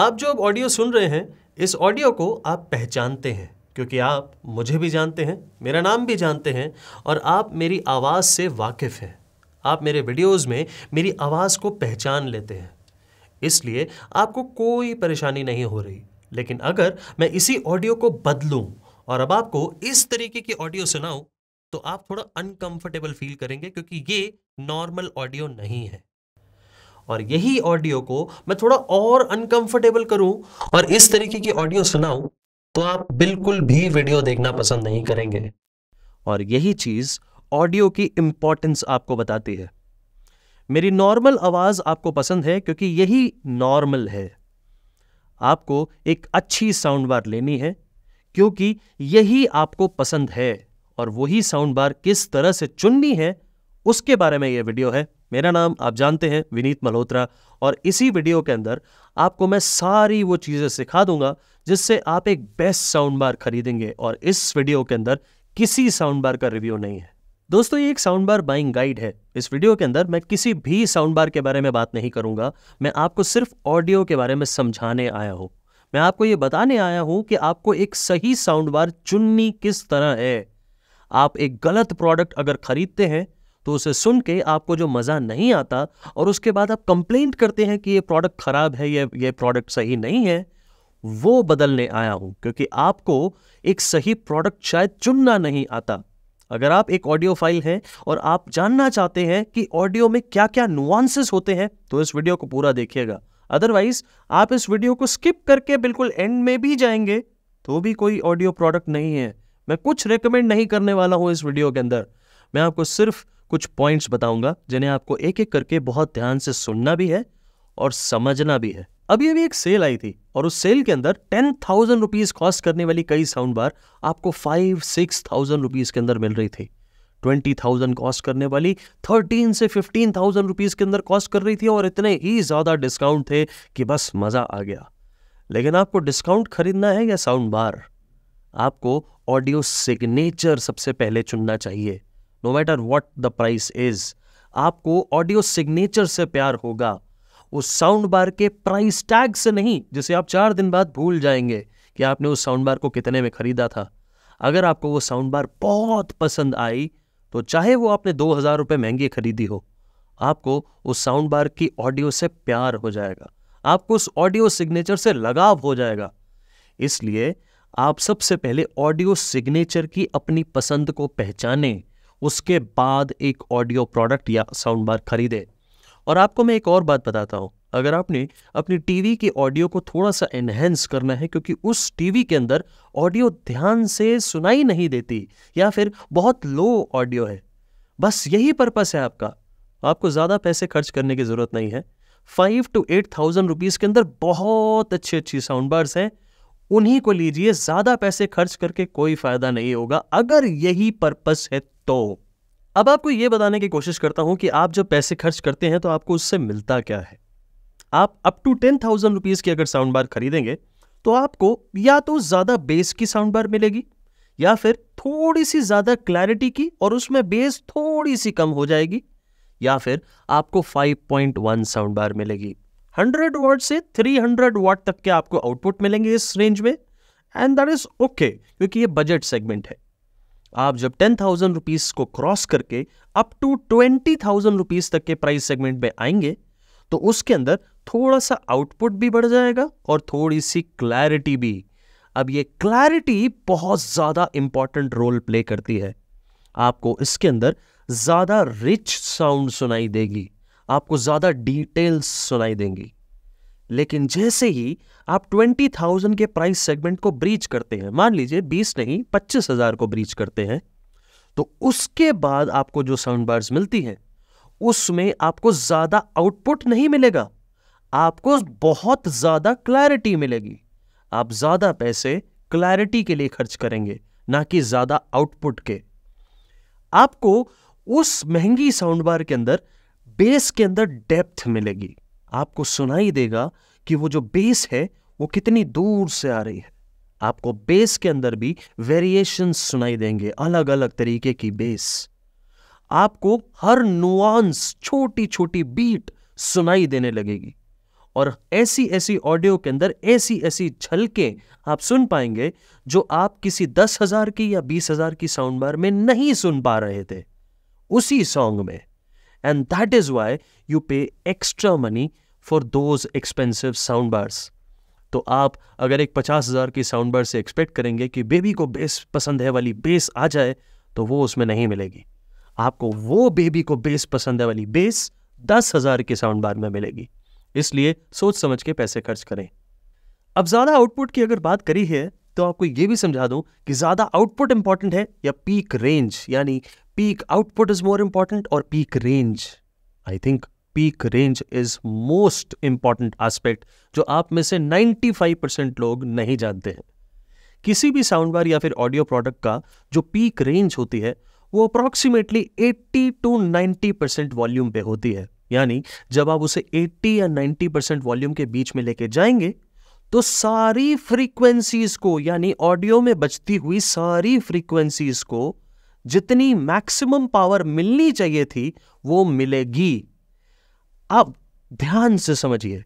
आप जो अब ऑडियो सुन रहे हैं इस ऑडियो को आप पहचानते हैं क्योंकि आप मुझे भी जानते हैं मेरा नाम भी जानते हैं और आप मेरी आवाज़ से वाकिफ़ हैं आप मेरे वीडियोस में मेरी आवाज़ को पहचान लेते हैं इसलिए आपको कोई परेशानी नहीं हो रही लेकिन अगर मैं इसी ऑडियो को बदलूं और अब आपको इस तरीके की ऑडियो सुनाऊं तो आप थोड़ा अनकंफर्टेबल फील करेंगे क्योंकि ये नॉर्मल ऑडियो नहीं है और यही ऑडियो को मैं थोड़ा और अनकंफर्टेबल करूं और इस तरीके की ऑडियो सुनाऊं तो आप बिल्कुल भी वीडियो देखना पसंद नहीं करेंगे और यही चीज़ ऑडियो की इंपॉर्टेंस आपको बताती है मेरी नॉर्मल आवाज़ आपको पसंद है क्योंकि यही नॉर्मल है आपको एक अच्छी साउंड बार लेनी है क्योंकि यही आपको पसंद है और वही साउंड बार किस तरह से चुननी है उसके बारे में यह वीडियो है मेरा नाम आप जानते हैं विनीत मल्होत्रा और इसी वीडियो के अंदर आपको मैं सारी वो चीज़ें सिखा दूंगा जिससे आप एक बेस्ट साउंड बार खरीदेंगे और इस वीडियो के अंदर किसी साउंड बार का रिव्यू नहीं है दोस्तों ये एक साउंड बार बाइंग गाइड है इस वीडियो के अंदर मैं किसी भी साउंड बार के बारे में बात नहीं करूंगा मैं आपको सिर्फ ऑडियो के बारे में समझाने आया हूँ मैं आपको ये बताने आया हूँ कि आपको एक सही साउंड बार चुननी किस तरह है आप एक गलत प्रोडक्ट अगर खरीदते हैं तो उसे सुन के आपको जो मज़ा नहीं आता और उसके बाद आप कंप्लेंट करते हैं कि ये प्रोडक्ट ख़राब है या ये प्रोडक्ट सही नहीं है वो बदलने आया हूँ क्योंकि आपको एक सही प्रोडक्ट शायद चुनना नहीं आता अगर आप एक ऑडियो फाइल हैं और आप जानना चाहते हैं कि ऑडियो में क्या क्या नुआंसेस होते हैं तो इस वीडियो को पूरा देखिएगा अदरवाइज आप इस वीडियो को स्किप करके बिल्कुल एंड में भी जाएंगे तो भी कोई ऑडियो प्रोडक्ट नहीं है मैं कुछ रिकमेंड नहीं करने वाला हूं इस वीडियो के अंदर मैं आपको सिर्फ कुछ पॉइंट्स बताऊंगा जिन्हें आपको एक एक करके बहुत ध्यान से सुनना भी है और समझना भी है अभी अभी एक सेल आई थी और उस सेल के अंदर टेन थाउजेंड रुपीज़ कॉस्ट करने वाली कई साउंड बार आपको फाइव सिक्स थाउजेंड रुपीज़ के अंदर मिल रही थी ट्वेंटी थाउजेंड कॉस्ट करने वाली थर्टीन से फिफ्टीन थाउजेंड रुपीज़ के अंदर कॉस्ट कर रही थी और इतने ही ज़्यादा डिस्काउंट थे कि बस मज़ा आ गया लेकिन आपको डिस्काउंट खरीदना है या साउंड बार आपको ऑडियो सिग्नेचर सबसे पहले चुनना चाहिए no matter what the price is आपको ऑडियो सिग्नेचर से प्यार होगा उस साउंड बार के प्राइस टैग से नहीं जिसे आप चार दिन बाद भूल जाएंगे कि आपने उस साउंड बार को कितने में खरीदा था अगर आपको वो साउंड बार बहुत पसंद आई तो चाहे वो आपने दो हज़ार रुपये महंगी खरीदी हो आपको उस साउंड बार की ऑडियो से प्यार हो जाएगा आपको उस ऑडियो सिग्नेचर से लगाव हो जाएगा इसलिए आप सबसे पहले ऑडियो सिग्नेचर की अपनी पसंद को पहचानें उसके बाद एक ऑडियो प्रोडक्ट या साउंड बार खरीदें और आपको मैं एक और बात बताता हूँ अगर आपने अपनी टीवी की ऑडियो को थोड़ा सा एनहेंस करना है क्योंकि उस टीवी के अंदर ऑडियो ध्यान से सुनाई नहीं देती या फिर बहुत लो ऑडियो है बस यही पर्पस है आपका आपको ज़्यादा पैसे खर्च करने की ज़रूरत नहीं है five to eight thousand rupees के अंदर बहुत अच्छी अच्छी साउंड बार्स हैं उन्हीं को लीजिए ज़्यादा पैसे खर्च करके कोई फ़ायदा नहीं होगा अगर यही पर्पस है तो अब आपको यह बताने की कोशिश करता हूं कि आप जब पैसे खर्च करते हैं तो आपको उससे मिलता क्या है आप up to ten thousand rupees की अगर साउंड बार खरीदेंगे तो आपको या तो ज़्यादा बेस की साउंड बार मिलेगी या फिर थोड़ी सी ज़्यादा क्लैरिटी की और उसमें बेस थोड़ी सी कम हो जाएगी या फिर आपको 5.1 साउंड बार मिलेगी 100 वाट से 300 वाट तक के आपको आउटपुट मिलेंगे इस रेंज में एंड दैट इज ओके क्योंकि ये बजट सेगमेंट है आप जब टेन थाउजेंड रुपीज को क्रॉस करके up to twenty thousand rupees तक के प्राइस सेगमेंट में आएंगे तो उसके अंदर थोड़ा सा आउटपुट भी बढ़ जाएगा और थोड़ी सी क्लैरिटी भी अब ये क्लैरिटी बहुत ज़्यादा इंपॉर्टेंट रोल प्ले करती है आपको इसके अंदर ज़्यादा रिच साउंड सुनाई देगी आपको ज़्यादा डिटेल्स सुनाई देंगी लेकिन जैसे ही आप ट्वेंटी थाउजेंड के प्राइस सेगमेंट को ब्रीच करते हैं मान लीजिए बीस नहीं पच्चीस हजार को ब्रीच करते हैं तो उसके बाद आपको जो साउंड बार्स मिलती है उसमें आपको ज्यादा आउटपुट नहीं मिलेगा आपको बहुत ज्यादा क्लैरिटी मिलेगी आप ज्यादा पैसे क्लैरिटी के लिए खर्च करेंगे ना कि ज्यादा आउटपुट के आपको उस महंगी साउंड बार के अंदर बेस के अंदर डेप्थ मिलेगी आपको सुनाई देगा कि वो जो बेस है वो कितनी दूर से आ रही है आपको बेस के अंदर भी वेरिएशन सुनाई देंगे अलग अलग तरीके की बेस आपको हर नुआंस छोटी छोटी बीट सुनाई देने लगेगी और ऐसी ऐसी ऑडियो के अंदर ऐसी ऐसी झलके आप सुन पाएंगे जो आप किसी दस हजार की या बीस हजार की साउंड बार में नहीं सुन पा रहे थे उसी सॉन्ग में and that is why you pay extra money for those expensive sound तो आप अगर एक पचास हज़ार की साउंड बार से एक्सपेक्ट करेंगे कि बेबी को बेस पसंद है वाली बेस आ जाए तो वो उसमें नहीं मिलेगी आपको वो बेबी को बेस पसंद है वाली बेस दस हज़ार की साउंड बार में मिलेगी इसलिए सोच समझ के पैसे खर्च करें अब ज़्यादा आउटपुट की अगर बात करी है तो आपको यह भी समझा दूं कि ज़्यादा आउटपुट इंपॉर्टेंट है या पीक रेंज यानी peak output is more important और peak range I think peak range is most important aspect जो आप में से 95% लोग नहीं जानते हैं किसी भी साउंड बार या फिर ऑडियो प्रोडक्ट का जो पीक रेंज होती है वो अप्रॉक्सीमेटली 80 टू 90 परसेंट वॉल्यूम पे होती है यानी जब आप उसे 80 या 90 परसेंट वॉल्यूम के बीच में लेके जाएंगे तो सारी फ्रीक्वेंसीज को यानी ऑडियो में बचती हुई सारी फ्रीक्वेंसीज को जितनी मैक्सिमम पावर मिलनी चाहिए थी वो मिलेगी आप ध्यान से समझिए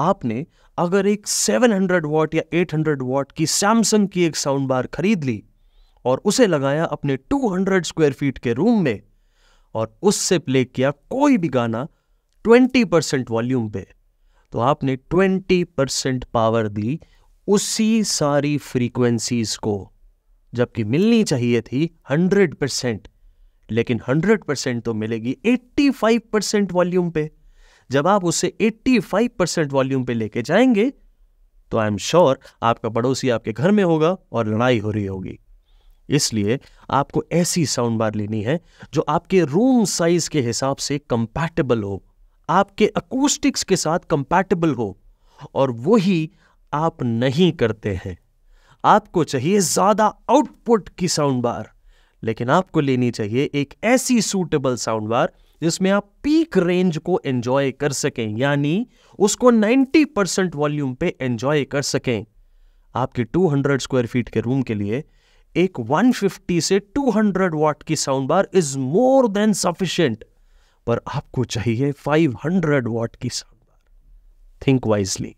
आपने अगर एक 700 वॉट या 800 वॉट की सैमसंग की एक साउंड बार खरीद ली और उसे लगाया अपने 200 स्क्वायर फीट के रूम में और उससे प्ले किया कोई भी गाना 20 परसेंट वॉल्यूम पे तो आपने 20 परसेंट पावर दी उसी सारी फ्रीक्वेंसीज को जबकि मिलनी चाहिए थी 100 परसेंट लेकिन 100 परसेंट तो मिलेगी 85 परसेंट वॉल्यूम पे जब आप उसे 85 परसेंट वॉल्यूम पे लेके जाएंगे तो आई एम श्योर आपका पड़ोसी आपके घर में होगा और लड़ाई हो रही होगी इसलिए आपको ऐसी साउंड बार लेनी है जो आपके रूम साइज के हिसाब से कंपैटिबल हो आपके अकूस्टिक्स के साथ कंपैटिबल हो और वही आप नहीं करते हैं आपको चाहिए ज्यादा आउटपुट की साउंड बार लेकिन आपको लेनी चाहिए एक ऐसी सूटेबल साउंड बार जिसमें आप पीक रेंज को एंजॉय कर सकें यानी उसको 90 परसेंट वॉल्यूम पे एंजॉय कर सकें आपके 200 स्क्वायर फीट के रूम के लिए एक 150 से 200 वॉट की sound bar is more than sufficient पर आपको चाहिए 500 वॉट की साउंड बार थिंक वाइजली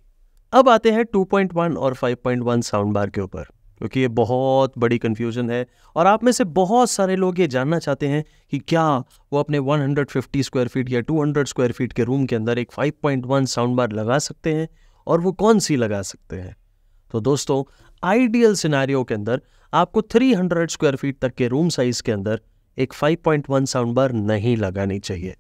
अब आते हैं 2.1 और 5.1 साउंड बार के ऊपर क्योंकि ये बहुत बड़ी कन्फ्यूजन है और आप में से बहुत सारे लोग ये जानना चाहते हैं कि क्या वो अपने 150 स्क्वायर फीट या 200 स्क्वायर फीट के रूम के अंदर एक 5.1 साउंड बार लगा सकते हैं और वो कौन सी लगा सकते हैं तो दोस्तों आइडियल सिनारियो के अंदर आपको 300 स्क्वायर फीट तक के रूम साइज के अंदर एक 5.1 साउंड बार नहीं लगानी चाहिए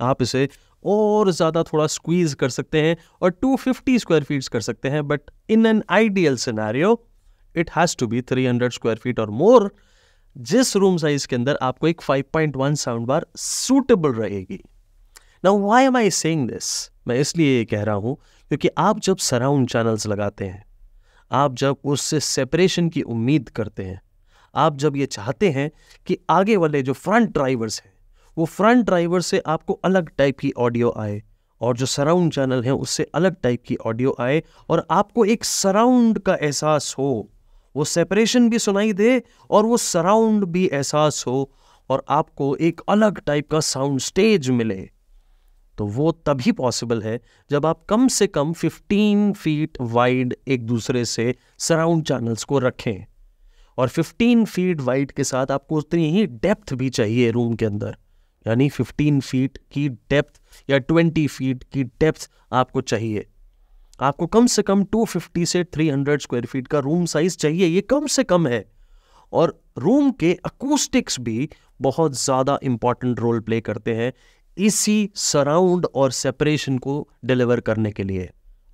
आप इसे और ज़्यादा थोड़ा स्क्वीज़ कर सकते हैं और 250 स्क्वायर फीट कर सकते हैं but in an ideal scenario it has to be 300 square feet और मोर जिस रूम साइज के अंदर आपको एक 5.1 साउंड बार सूटेबल रहेगी now why am I saying this मैं इसलिए ये कह रहा हूँ क्योंकि आप जब सराउंड चैनल्स लगाते हैं आप जब उससे सेपरेशन की उम्मीद करते हैं आप जब ये चाहते हैं कि आगे वाले जो फ्रंट ड्राइवर्स हैं वो फ्रंट ड्राइवर से आपको अलग टाइप की ऑडियो आए और जो सराउंड चैनल है उससे अलग टाइप की ऑडियो आए और आपको एक सराउंड का एहसास हो वो सेपरेशन भी सुनाई दे और वो सराउंड भी एहसास हो और आपको एक अलग टाइप का साउंड स्टेज मिले तो वो तभी पॉसिबल है जब आप कम से कम 15 फीट वाइड एक दूसरे से सराउंड चैनल्स को रखें और 15 फीट वाइड के साथ आपको उतनी ही डेप्थ भी चाहिए रूम के अंदर यानी 15 फीट की डेप्थ या 20 फीट की डेप्थ आपको चाहिए आपको कम से कम 250 से 300 स्क्वायर फीट का रूम साइज चाहिए ये कम से कम है और रूम के अकूस्टिक्स भी बहुत ज़्यादा इम्पॉर्टेंट रोल प्ले करते हैं इसी सराउंड और सेपरेशन को डिलीवर करने के लिए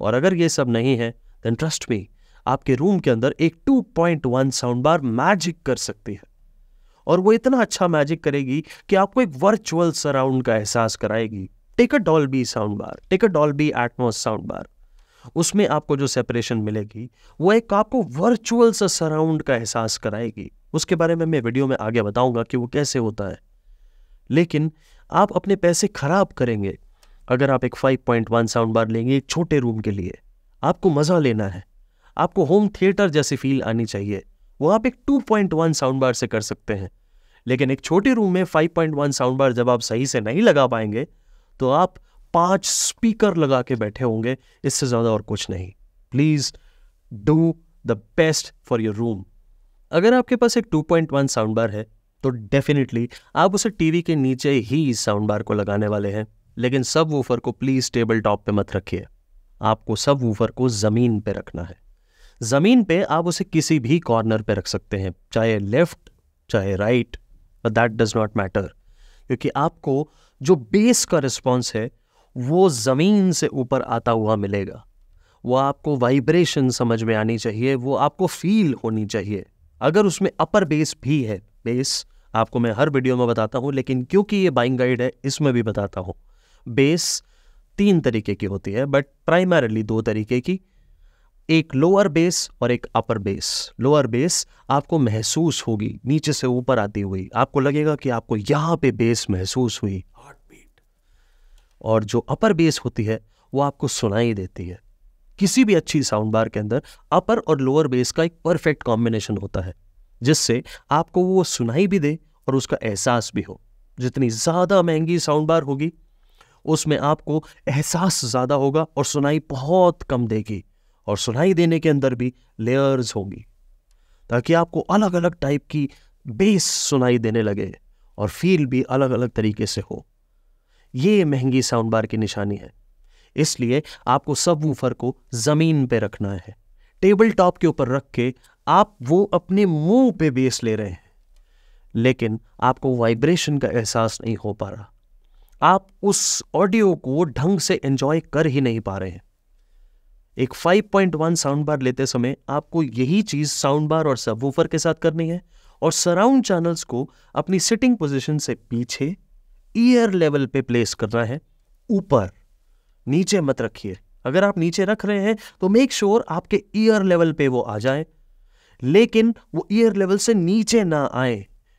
और अगर ये सब नहीं है देन ट्रस्ट मी आपके रूम के अंदर एक 2.1 साउंड बार मैजिक कर सकती है और वो इतना अच्छा मैजिक करेगी कि आपको एक वर्चुअल सराउंड का एहसास कराएगी take a Dolby sound bar take a Dolby Atmos sound bar उसमें आपको जो सेपरेशन मिलेगी वो एक आपको वर्चुअल सा सराउंड का एहसास कराएगी उसके बारे में मैं वीडियो में आगे बताऊंगा कि वो कैसे होता है लेकिन आप अपने पैसे खराब करेंगे अगर आप एक 5.1 साउंड बार लेंगे एक छोटे रूम के लिए आपको मज़ा लेना है आपको होम थिएटर जैसी फील आनी चाहिए वो आप एक 2.1 साउंड बार से कर सकते हैं लेकिन एक छोटे रूम में 5.1 साउंड बार जब आप सही से नहीं लगा पाएंगे तो आप पांच स्पीकर लगा के बैठे होंगे इससे ज़्यादा और कुछ नहीं please do the best for your room अगर आपके पास एक 2.1 साउंड बार है तो डेफिनेटली आप उसे टीवी के नीचे ही साउंड बार को लगाने वाले हैं लेकिन सब वूफर को प्लीज़ टेबल टॉप पे मत रखिए आपको सब वूफर को ज़मीन पे रखना है ज़मीन पे आप उसे किसी भी कॉर्नर पे रख सकते हैं चाहे लेफ्ट चाहे right that does not matter क्योंकि आपको जो बेस का रिस्पॉन्स है वो ज़मीन से ऊपर आता हुआ मिलेगा वो आपको वाइब्रेशन समझ में आनी चाहिए वो आपको फील होनी चाहिए अगर उसमें अपर बेस भी है बेस आपको मैं हर वीडियो में बताता हूँ लेकिन क्योंकि ये बाइंग गाइड है इसमें भी बताता हूँ बेस तीन तरीके की होती है बट प्राइमरली दो तरीके की एक लोअर बेस और एक अपर बेस लोअर बेस आपको महसूस होगी नीचे से ऊपर आती हुई आपको लगेगा कि आपको यहां पे बेस महसूस हुई हार्ट बीट और जो अपर बेस होती है वो आपको सुनाई देती है किसी भी अच्छी साउंड बार के अंदर अपर और लोअर बेस का एक परफेक्ट कॉम्बिनेशन होता है जिससे आपको वो सुनाई भी दे और उसका एहसास भी हो जितनी ज़्यादा महंगी साउंड बार होगी उसमें आपको एहसास ज़्यादा होगा और सुनाई बहुत कम देगी और सुनाई देने के अंदर भी लेयर्स होंगी ताकि आपको अलग अलग टाइप की बेस सुनाई देने लगे और फील भी अलग अलग तरीके से हो ये महंगी साउंड बार की निशानी है इसलिए आपको सब वूफर को ज़मीन पे रखना है टेबल टॉप के ऊपर रख के आप वो अपने मुंह पे बेस ले रहे हैं लेकिन आपको वाइब्रेशन का एहसास नहीं हो पा रहा आप उस ऑडियो को ढंग से एंजॉय कर ही नहीं पा रहे हैं एक 5.1 साउंड बार लेते समय आपको यही चीज़ साउंड बार और सबवूफर के साथ करनी है और सराउंड चैनल्स को अपनी सिटिंग पोजीशन से पीछे ईयर लेवल पे प्लेस करना है ऊपर नीचे मत रखिए अगर आप नीचे रख रहे हैं तो मेक श्योर sure आपके ईयर लेवल पे वो आ जाए लेकिन वो ईयर लेवल से नीचे ना आए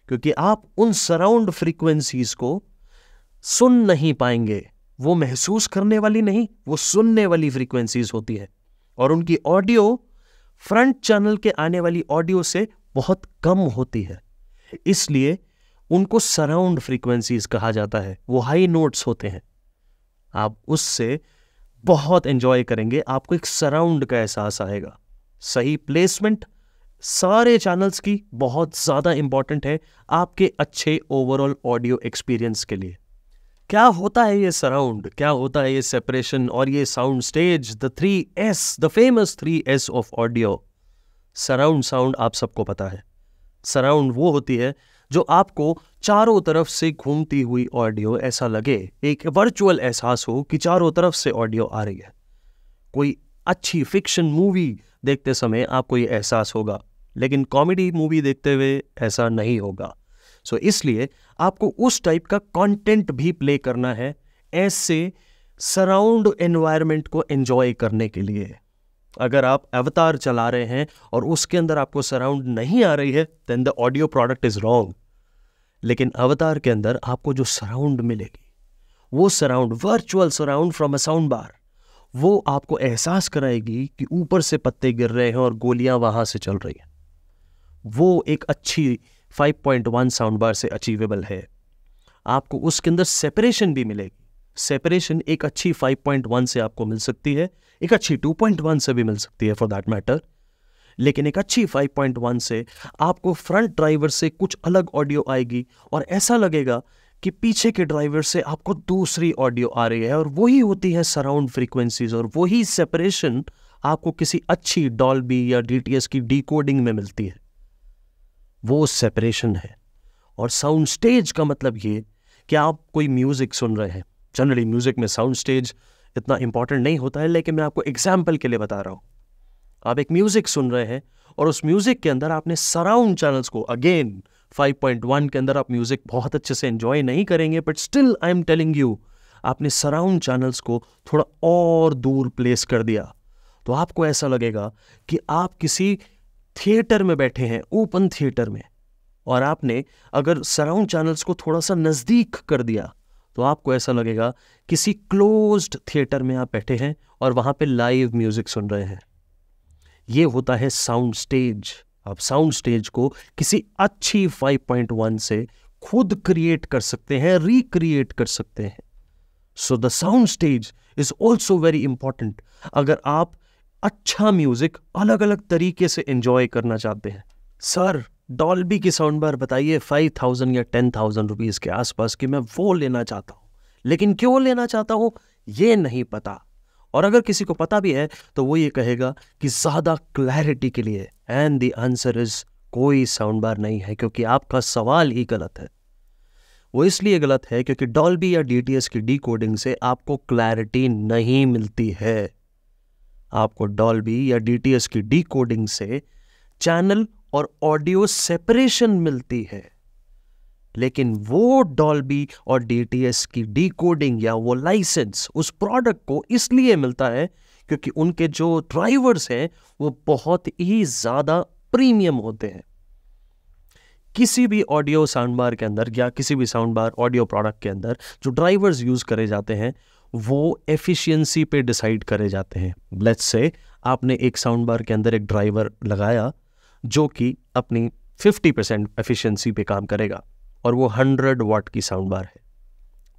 क्योंकि आप उन सराउंड फ्रीक्वेंसीज को सुन नहीं पाएंगे वो महसूस करने वाली नहीं वो सुनने वाली फ्रीक्वेंसीज होती है और उनकी ऑडियो फ्रंट चैनल के आने वाली ऑडियो से बहुत कम होती है इसलिए उनको सराउंड फ्रीक्वेंसीज कहा जाता है वो हाई नोट्स होते हैं आप उससे बहुत एंजॉय करेंगे आपको एक सराउंड का एहसास आएगा सही प्लेसमेंट सारे चैनल्स की बहुत ज़्यादा इंपॉर्टेंट है आपके अच्छे ओवरऑल ऑडियो एक्सपीरियंस के लिए क्या होता है ये सराउंड क्या होता है ये सेपरेशन और ये sound stage the three S the famous three S of audio surround sound आप सबको पता है सराउंड वो होती है जो आपको चारों तरफ से घूमती हुई ऑडियो ऐसा लगे एक वर्चुअल एहसास हो कि चारों तरफ से ऑडियो आ रही है कोई अच्छी फिक्शन मूवी देखते समय आपको ये एहसास होगा लेकिन कॉमेडी मूवी देखते हुए ऐसा नहीं होगा सो so, इसलिए आपको उस टाइप का कंटेंट भी प्ले करना है ऐसे सराउंड एनवायरनमेंट को एंजॉय करने के लिए अगर आप अवतार चला रहे हैं और उसके अंदर आपको सराउंड नहीं आ रही है then the audio product is wrong लेकिन अवतार के अंदर आपको जो सराउंड मिलेगी वो surround virtual surround from a sound bar वो आपको एहसास कराएगी कि ऊपर से पत्ते गिर रहे हैं और गोलियां वहां से चल रही हैं वो एक अच्छी 5.1 साउंड बार से अचीवेबल है आपको उसके अंदर सेपरेशन भी मिलेगी सेपरेशन एक अच्छी 5.1 से आपको मिल सकती है एक अच्छी 2.1 से भी मिल सकती है फॉर दैट मैटर लेकिन एक अच्छी 5.1 से आपको फ्रंट ड्राइवर से कुछ अलग ऑडियो आएगी और ऐसा लगेगा कि पीछे के ड्राइवर से आपको दूसरी ऑडियो आ रही है और वही होती है सराउंड फ्रीक्वेंसीज और वही सेपरेशन आपको किसी अच्छी डॉल्बी या डी की डी में मिलती है वो सेपरेशन है और साउंड स्टेज का मतलब ये कि आप कोई म्यूज़िक सुन रहे हैं जनरली म्यूज़िक में साउंड स्टेज इतना इम्पॉर्टेंट नहीं होता है लेकिन मैं आपको एग्जाम्पल के लिए बता रहा हूँ आप एक म्यूज़िक सुन रहे हैं और उस म्यूज़िक के अंदर आपने सराउंड चैनल्स को अगेन 5.1 के अंदर आप म्यूज़िक बहुत अच्छे से इन्जॉय नहीं करेंगे but still I am telling you आपने सराउंड चैनल्स को थोड़ा और दूर प्लेस कर दिया तो आपको ऐसा लगेगा कि आप किसी थिएटर में बैठे हैं ओपन थिएटर में और आपने अगर सराउंड चैनल्स को थोड़ा सा नज़दीक कर दिया तो आपको ऐसा लगेगा किसी क्लोज्ड थिएटर में आप बैठे हैं और वहां पे लाइव म्यूज़िक सुन रहे हैं ये होता है साउंड स्टेज आप साउंड स्टेज को किसी अच्छी 5.1 से खुद क्रिएट कर सकते हैं रिक्रिएट कर सकते हैं so the sound stage is also very important अगर आप अच्छा म्यूजिक अलग अलग तरीके से एंजॉय करना चाहते हैं सर डॉल्बी की साउंड बार बताइए फाइव थाउजेंड या टेन थाउजेंड रुपीज़ के आसपास की मैं वो लेना चाहता हूँ लेकिन क्यों लेना चाहता हूँ ये नहीं पता और अगर किसी को पता भी है तो वो ये कहेगा कि ज़्यादा क्लैरिटी के लिए एंड द आंसर इज कोई साउंड बार नहीं है क्योंकि आपका सवाल ही गलत है वो इसलिए गलत है क्योंकि डॉल्बी या डी की डी से आपको क्लैरिटी नहीं मिलती है आपको डॉल्बी या डीटीएस की डीकोडिंग से चैनल और ऑडियो सेपरेशन मिलती है लेकिन वो डॉल्बी और डीटीएस की डीकोडिंग या वो लाइसेंस उस प्रोडक्ट को इसलिए मिलता है क्योंकि उनके जो ड्राइवर्स हैं वो बहुत ही ज़्यादा प्रीमियम होते हैं किसी भी ऑडियो साउंड बार के अंदर या किसी भी साउंड बार ऑडियो प्रोडक्ट के अंदर जो ड्राइवर्स यूज़ करे जाते हैं वो एफिशिएंसी पे डिसाइड करे जाते हैं लेट्स से आपने एक साउंड बार के अंदर एक ड्राइवर लगाया जो कि अपनी 50 परसेंट एफिशियंसी पे काम करेगा और वो 100 वाट की साउंड बार है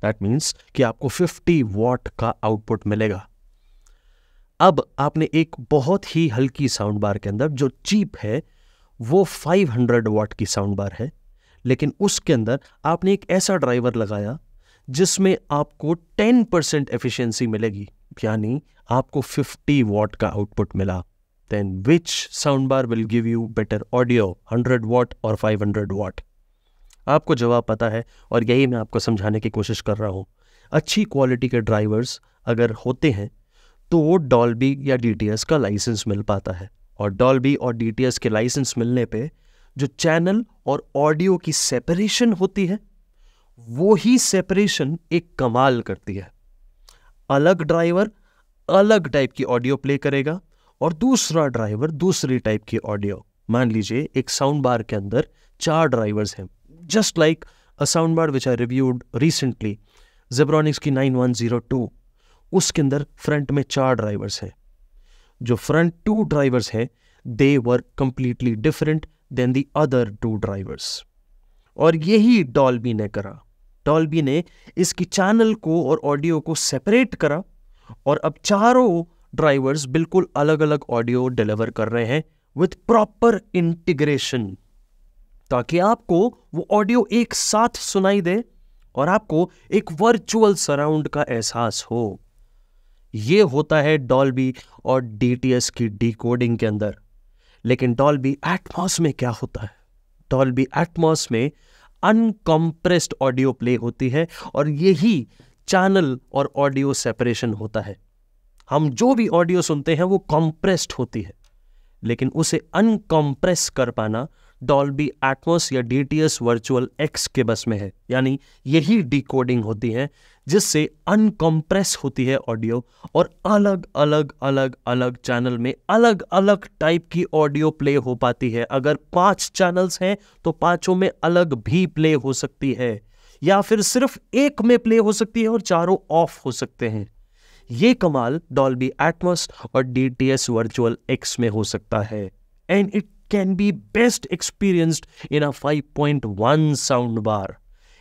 दैट मीन्स कि आपको 50 वाट का आउटपुट मिलेगा अब आपने एक बहुत ही हल्की साउंड बार के अंदर जो चीप है वो 500 वाट की साउंड बार है लेकिन उसके अंदर आपने एक ऐसा ड्राइवर लगाया जिसमें आपको 10 परसेंट एफिशियंसी मिलेगी यानी आपको 50 वॉट का आउटपुट मिला then which sound bar will give you better audio 100 watt और 500 वॉट आपको जवाब पता है और यही मैं आपको समझाने की कोशिश कर रहा हूँ अच्छी क्वालिटी के ड्राइवर्स अगर होते हैं तो वो डॉल्बी या डी का लाइसेंस मिल पाता है और डॉल्बी और डीटीएस के लाइसेंस मिलने पे जो चैनल और ऑडियो की सेपरेशन होती है वो ही सेपरेशन एक कमाल करती है अलग ड्राइवर अलग टाइप की ऑडियो प्ले करेगा और दूसरा ड्राइवर दूसरी टाइप की ऑडियो मान लीजिए एक साउंड बार के अंदर चार ड्राइवर्स हैं just like a sound bar which I reviewed recently Zebronics की 9102 उसके अंदर फ्रंट में चार ड्राइवर्स हैं जो फ्रंट टू ड्राइवर्स है they were completely different than the other two drivers और यही डॉल्बी ने करा डॉल्बी ने इसकी चैनल को और ऑडियो को सेपरेट करा और अब चारों ड्राइवर्स बिल्कुल अलग अलग ऑडियो डिलीवर कर रहे हैं विथ प्रॉपर इंटीग्रेशन ताकि आपको वो ऑडियो एक साथ सुनाई दे और आपको एक वर्चुअल सराउंड का एहसास हो ये होता है डॉल्बी और डीटीएस की डिकोडिंग के अंदर लेकिन डॉल्बी एटमॉस में क्या होता है डॉल्बी एटमॉस में अनकम्प्रेस्ड ऑडियो प्ले होती है और यही चैनल और ऑडियो सेपरेशन होता है हम जो भी ऑडियो सुनते हैं वो कॉम्प्रेस्ड होती है लेकिन उसे अनकंप्रेस कर पाना डॉल्बी एटमोस या डी वर्चुअल एक्स के बस में है यानी यही डिकोडिंग होती है जिससे अनकम्प्रेस होती है ऑडियो और अलग अलग अलग अलग चैनल में अलग अलग टाइप की ऑडियो प्ले हो पाती है अगर पांच चैनल्स हैं तो पांचों में अलग भी प्ले हो सकती है या फिर सिर्फ एक में प्ले हो सकती है और चारों ऑफ हो सकते हैं ये कमाल डॉल्बी एटमस और D T S virtual X में हो सकता है and it can be best experienced in a 5.1 sound bar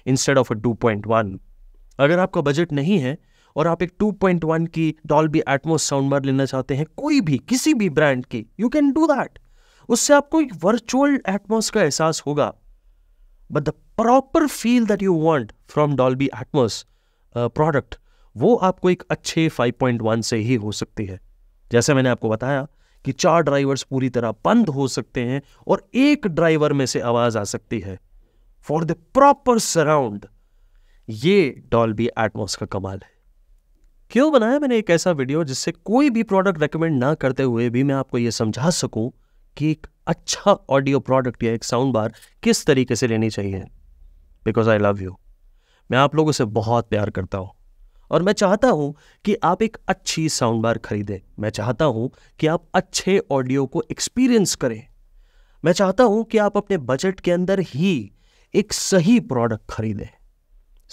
instead of a 2.1 अगर आपका बजट नहीं है और आप एक 2.1 की डॉल्बी एटमोस साउंड बार लेना चाहते हैं कोई भी किसी भी ब्रांड की यू कैन डू दैट उससे आपको एक वर्चुअल एटमोस का एहसास होगा but the proper feel that you want from Dolby Atmos product वो आपको एक अच्छे 5.1 से ही हो सकती है जैसे मैंने आपको बताया कि चार ड्राइवर्स पूरी तरह बंद हो सकते हैं और एक ड्राइवर में से आवाज आ सकती है फॉर द प्रॉपर सराउंड ये डॉल्बी एटमोस का कमाल है क्यों बनाया मैंने एक ऐसा वीडियो जिससे कोई भी प्रोडक्ट रेकमेंड ना करते हुए भी मैं आपको यह समझा सकूं कि एक अच्छा ऑडियो प्रोडक्ट या एक साउंड बार किस तरीके से लेनी चाहिए बिकॉज आई लव यू मैं आप लोगों से बहुत प्यार करता हूं और मैं चाहता हूं कि आप एक अच्छी साउंड बार खरीदें मैं चाहता हूं कि आप अच्छे ऑडियो को एक्सपीरियंस करें मैं चाहता हूं कि आप अपने बजट के अंदर ही एक सही प्रोडक्ट खरीदें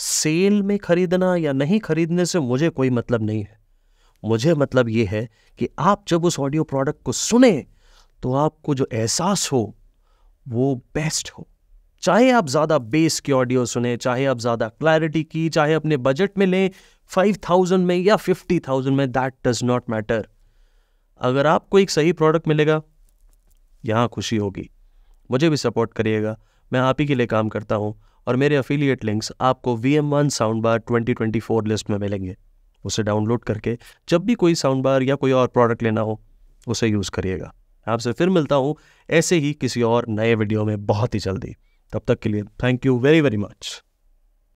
सेल में खरीदना या नहीं खरीदने से मुझे कोई मतलब नहीं है मुझे मतलब यह है कि आप जब उस ऑडियो प्रोडक्ट को सुने तो आपको जो एहसास हो वो बेस्ट हो चाहे आप ज़्यादा बेस की ऑडियो सुने चाहे आप ज़्यादा क्लैरिटी की चाहे अपने बजट में लें फाइव थाउजेंड में या फिफ्टी थाउजेंड में दैट डज नॉट मैटर अगर आपको एक सही प्रोडक्ट मिलेगा यहाँ खुशी होगी मुझे भी सपोर्ट करिएगा मैं आप ही के लिए काम करता हूँ और मेरे अफिलिएट लिंक्स आपको V M one sound bar twenty twenty four list में मिलेंगे उसे डाउनलोड करके जब भी कोई साउंड बार या कोई और प्रोडक्ट लेना हो उसे यूज़ करिएगा आपसे फिर मिलता हूँ ऐसे ही किसी और नए वीडियो में बहुत ही जल्दी तब तक के लिए thank you very very much